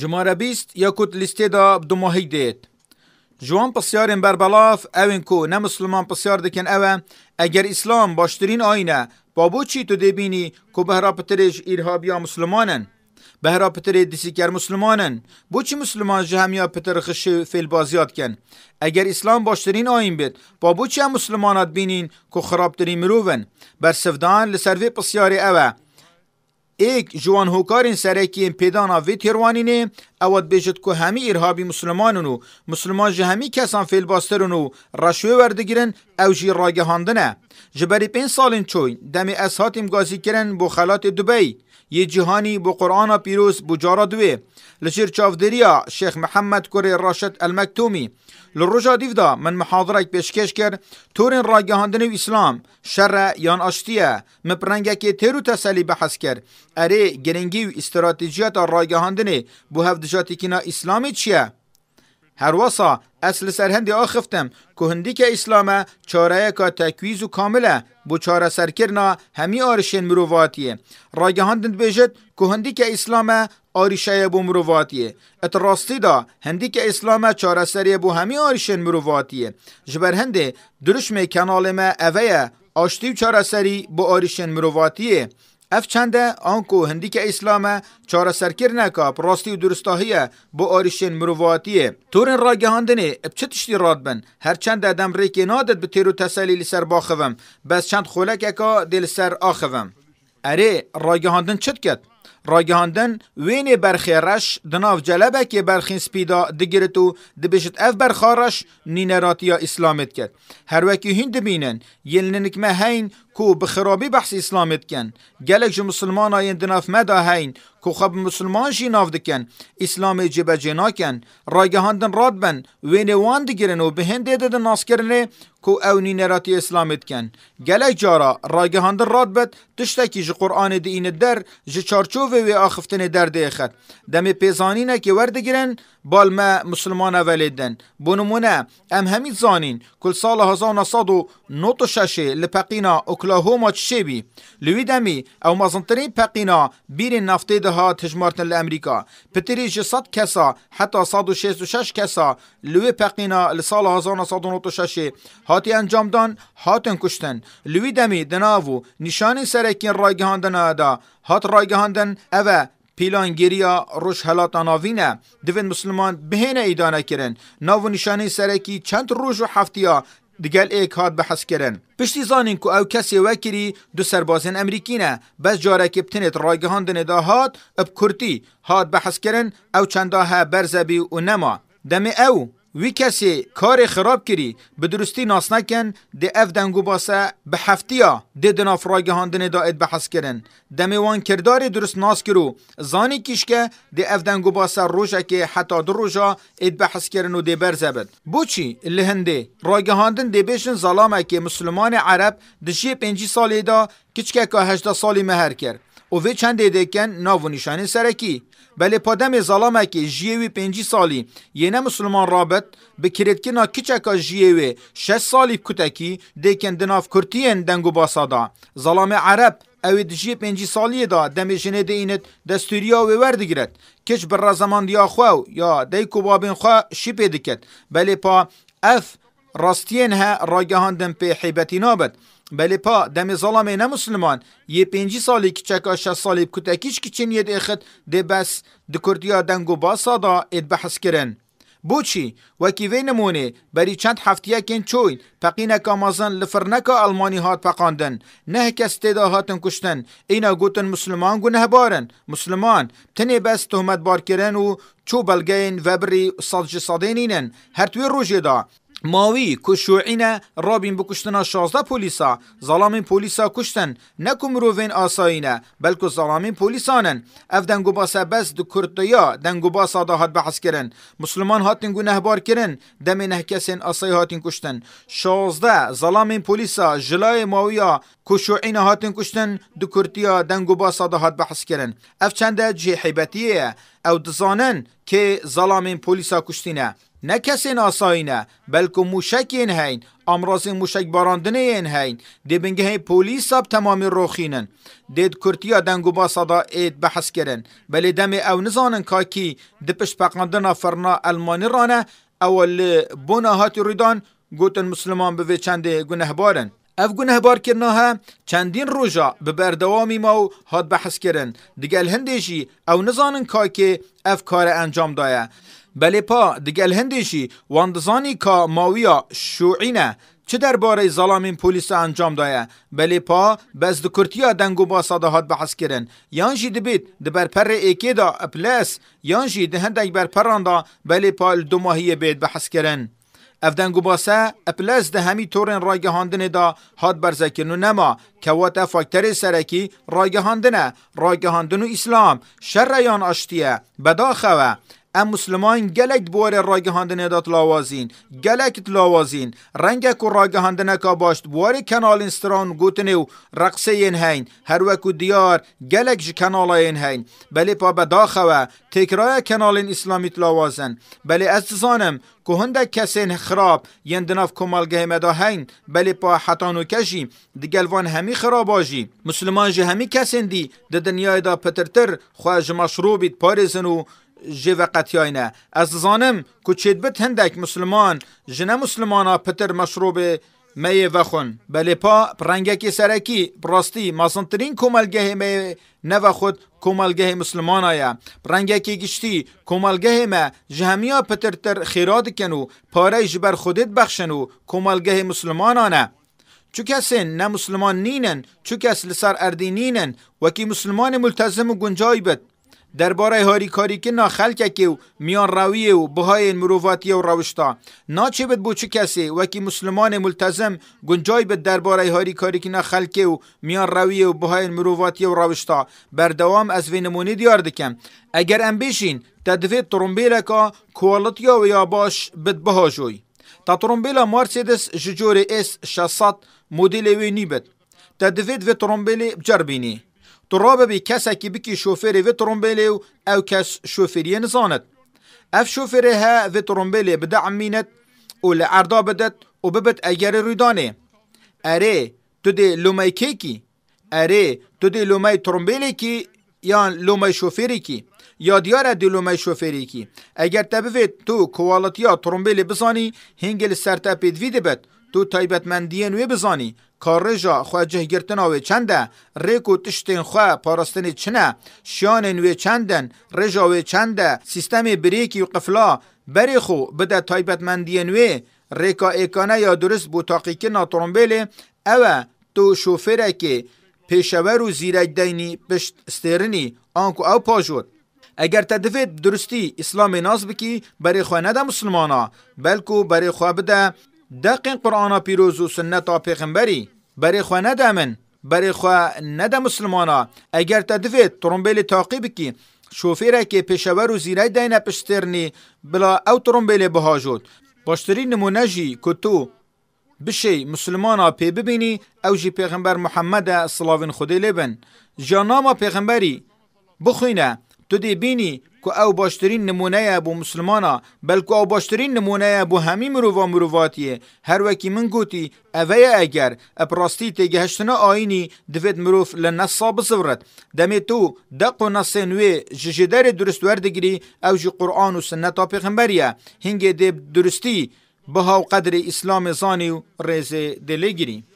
جماره بیست یا کوت لیسته دا دو ماهی دید. جوان این بر بلاف کو نه مسلمان پسیار دکن اوه اگر اسلام باشترین آینه با چی تو دبینی کو که بهرا پترش ایرها ها مسلمانن؟ بهرا پتر دیسیکر مسلمانن بو چی مسلمان جهمیا پتر خش فیل بازیات کن اگر اسلام باشترین آین بید با بوچی مسلمانات بینین که خرابترین مروون بر سفدان لسروی پسیاری اوه ایک جوان هوکارین سرکین پیدانا وی تیروانینه اواد بجد که همی ارهابی مسلمانون مسلمان جه همی کسان فیل باسترون و رشوه وردگیرن او جی راگهاندنه جبری پین سالین چوین دمی اصحاتیم گازی کرن بو خلات دبی یه جهانی بو قرآن پیروز بجارا ل لشیر چافدریا شیخ محمد کوری راشد المکتومی لروجا دیفدا من محاضره پیشکش کرد تورین و اسلام شر یان آشتیه مپرنگه که تیرو تسلی بحث کرد اره گرنگی و استراتیجیت راگهاندن بو هفدجاتی کنا اسلامی چیه؟ هر واسا اصل سرهندی آخفتم که هندی که اسلام چاره کا تکویز و کامله بو چاره سرکرنا همی آرشین مرواتیه راگهاندند بیجد که هندی که اسلام آریشه بو مرواتیه ات راستی دا هندی که اسلام چاره سریه بو همی آرشین مرواتیه جبر هنده درش می کنال ما آشتی چاره سری بو آرشین مرواتیه اف چنده آنکو هندی که اسلامه چاره سرکر نکا راستی و درستاهیه با آریشین مرواتیه تورن را گهاندنه اب چه تشتی هر چند ادم ریکی نادت به تیرو تسلیل سر باخوام بس چند خولک اکا دل سر اره را گهاندن چت کد راگهاندن وین برخیرش دناف جلبه که برخین سپیدا دگیرت و دبشت اف برخارش نینراتیا اسلامت کت. هر وکی هین دبینن یلننک هین کو به خرابی بحث اسلام کن گلک جو مسلمان آین دناف مدا هین کو خب مسلمان شی ناف دکن اسلام جبه جنا کن رایگهاندن راد بن وین وان دگرن و به هنده دن ناس کرنه کو اونی نراتی اسلام کن گلک جارا رایگهاندن راد بد تشتکی قرآن دی این در جی چارچو و آخفتن در دیخد دم پیزانی که ور دگرن ما مسلمان ولیدن بونمونه ام همی زانین کل سال ششه لپقینا اوکلاهوما چشه بی لوی دمی او مازنترین پقینا بیر نفته ده ها تجمارتن لامریکا پتری جسد کسا حتی شش کسا لوی پقینا لسال ششه هاتی انجام دان هاتن کشتن لوی دمی دناو نشانی سرکین رایگهاندن آده هات رایگهاندن اوه پیلان گیریا روش حلاتا ناوینه دوین مسلمان بهینه ایدانه کرن ناو نشانه سرکی چند روش و هفتیا دگل ایک هاد بحث کرن پشتی زانین که او کسی وکری دو سربازین امریکینه بس جاره که بتنید رایگهان دنه دا هات اب کرتی هاد بحث کرن او چنده ها برزبی و نما دمی او وی کسی کار خراب کری به درستی ناس نکن دی اف دنگو باسه به هفتیا دی دناف را گهاندن داید بحث کرن دمیوان کردار درست ناس کرو زانی که دی اف دنگو باسه روشه که حتا در روشا اید بحث کرن و بد بو بوچی لهنده را گهاندن دی بیشن ظلامه که مسلمان عرب دشی شیه سالی دا کچکه که هشتا سالی مهر کرد اوی چند دیکن ناو نشانه سرکی بله پادم ظلامه که جیوی پنجی سالی یه مسلمان رابط به کریتکینا کچکا جیوی شش سالی کتکی دیکن دناف کرتین دنگو باسادا ظلام عرب اوی دجی پنجی سالیه دا دمی جنه ده اینت دستوریا وی وردگیرد کچ بر زمان دیا خواو یا دیکو بابین خواه شی پیدکت بله پا اف راستین ها راگهاندن پی حیبتی نابد بلی پا دم ظلم نه مسلمان یه پنجی سالی که چکا شه سالی کتکیش که چنیه ده اخد ده بس ده کردیا دنگو باسا دا اید بحث کرن. بو چی؟ وکی وی نمونه بری چند هفته کن چوی پقی نکا مازن لفر نکا المانی هات پقاندن نه کس تیدا هاتن کشتن اینا گوتن مسلمان گو نه بارن مسلمان تنی بس تهمت بار کرن و چو بلگین وبری سادج سادینینن هر توی روژی دا ماوی کشوعینه رابین بکشتنا 16 پولیسا ظلامین پولیسا کشتن نکو مروفین آساینه بلکو ظلامین پولیسانن اف دنگو باسه بس دو کردیا دنگو باسا دا هات بحث کرن مسلمان هاتین گو نهبار کرن دمی نهکسین آسای هاتین کشتن 16 ظلامین پولیسا جلای ماویا کشوعینه هاتین کشتن دو کردیا دنگو باسا دا هات بحث کرن اف چنده جه حیبتیه او دزانن که ظلامین پولیسا کشتینه نه ناسایی نه، بلکه این هین امراض موشک باراندنه این هین دی بنگه هی پولیس ها تمامی روخینن دید کرتیا دنگو با صدا اید بحث کرن بلی دم او نزانن کاکی دی پش پقندن فرنا المانی رانه اول بونا هاتی ریدان گوتن مسلمان به چند گنه بارن اف گنه بار ها چندین روژا به بردوامی ما هاد هات بحث کرن دیگل هندیشی او نزانن که اف کار انجام دایه بەلێ پا دگەل هەندێکی واندزانی کا ماویا شوعینە چه دەربارەی پولیس انجام دایه؟ بلې پا بەس د کورتیا دەنگ و دی هاات بەحەسکردن یانژی دا دەبەرپەرێ ئێکێدا ئەپلس یانژی دە هەندێک بەرپەراندا بەلێ پال دوماهیە بێت بەحەسکردن. ئەفدەنگ و باسە ئەپلس دە هەمی دا هاد هات بەرزەکردن و نەما کەواتە سرکی سەرەکی ڕایگەهاندنە اسلام شر ریان آشتیه بدا خواه ام مسلمان گلک بوار راگهانده نداد لاوازین گلک لاوازین رنگ کو راگهانده کا باشت بوار کانال استران گوتنه و رقصین هین هر وکو دیار گلک کنالا این هین بلی پا بداخوا تکرای کنال اسلامی لاوازن بلی از زانم که هنده کسین خراب یندناف کمالگه مدا هین بلی پا حتانو کشی وان همی خراب خراباجی مسلمان جه همی کسین دی د دنیای دا پترتر خواه مشروبید پارزن و وقتی نه از زانم کو چید هندک مسلمان جنه ها پتر مشروب می وخون بله پا که سرکی براستی ماسنترین کمالگه می نو خود کمالگه مسلمان آیا پرنگکی گشتی کمالگه ها پتر پترتر خیراد کنو پاره جبر خودت بخشنو کمالگه آنه چو کسی نه مسلمان نینن چو کس لسر نینن، وکی مسلمان ملتزم و گنجای بد درباره کاری که ناخلکه که و میان رویه و بهای مروفاتی و روشتا ناچه بد بوچه کسی و که مسلمان ملتزم گنجای بد درباره کاری که ناخلکه و میان رویه و بهای مروفاتی و روشتا بردوام از وی نمونه دیار دکم اگر ام بیشین تدفید ترومبیل کوالتیا و یا باش بد بها جوی تا ترومبیل مارسیدس ججور اس 600 مدل وی نیبت تدفید و ترومبیل بجربینی تو تراب کسی که بکی شوفری و ترومبلی و او کس شوفری نزاند اف شوفری ها و ترومبلی بده عمینت و لعردا بدت و ببت اگر رویدانه. اره تو دی لومای کی؟ اره تو دی لومای ترومبلی کی یا لومای شوفری کی یا دیار دی لومای شوفری کی اگر تبوید تو کوالتیا ترومبلی بزانی هنگل سرتپید ویده بد تو دین وی بزانی جه گرتن او چنده ریکو و خواه خوا چنه شیان وی چندن رجا وی چنده سیستم بریک و قفلا خو بده دین وی ریکا اکانه یا درست بوو که اوه تو شوفره که پێشەوەر و زیرک دینی پشت استرنی آنکو او پاجود اگر تدفید درستی اسلام ناز بکی نده مسلمانا بلکو بلکو خواه بده دقیق قرآن پیروز و سنت پیغمبری برای خو ندامن برای خو نده مسلمانا اگر تدفید ترنبیل تعقیب کی شوفیره که پیشور و زیره دینه پشترنی بلا او ترنبیل بها جود باشترین نمونه جی کتو بشی مسلمانا پی ببینی او جی پیغمبر محمد صلاوین خودی لبن جاناما پیغمبری بخوینه تو دی بینی کو او باشترین نمونه بو مسلمانا بلکو او باشترین نمونه بو همی مرووا مرواتیه هر وکی من گوتی اوه اگر اپراستی تگهشتنا آینی دوید مروف لنصا بزورد دمی تو دق و نصینوی ججدر درست وردگری او جی قرآن و سنتا پیغمبریه هنگه دی درستی بها و قدر اسلام زانی و ریز دلگری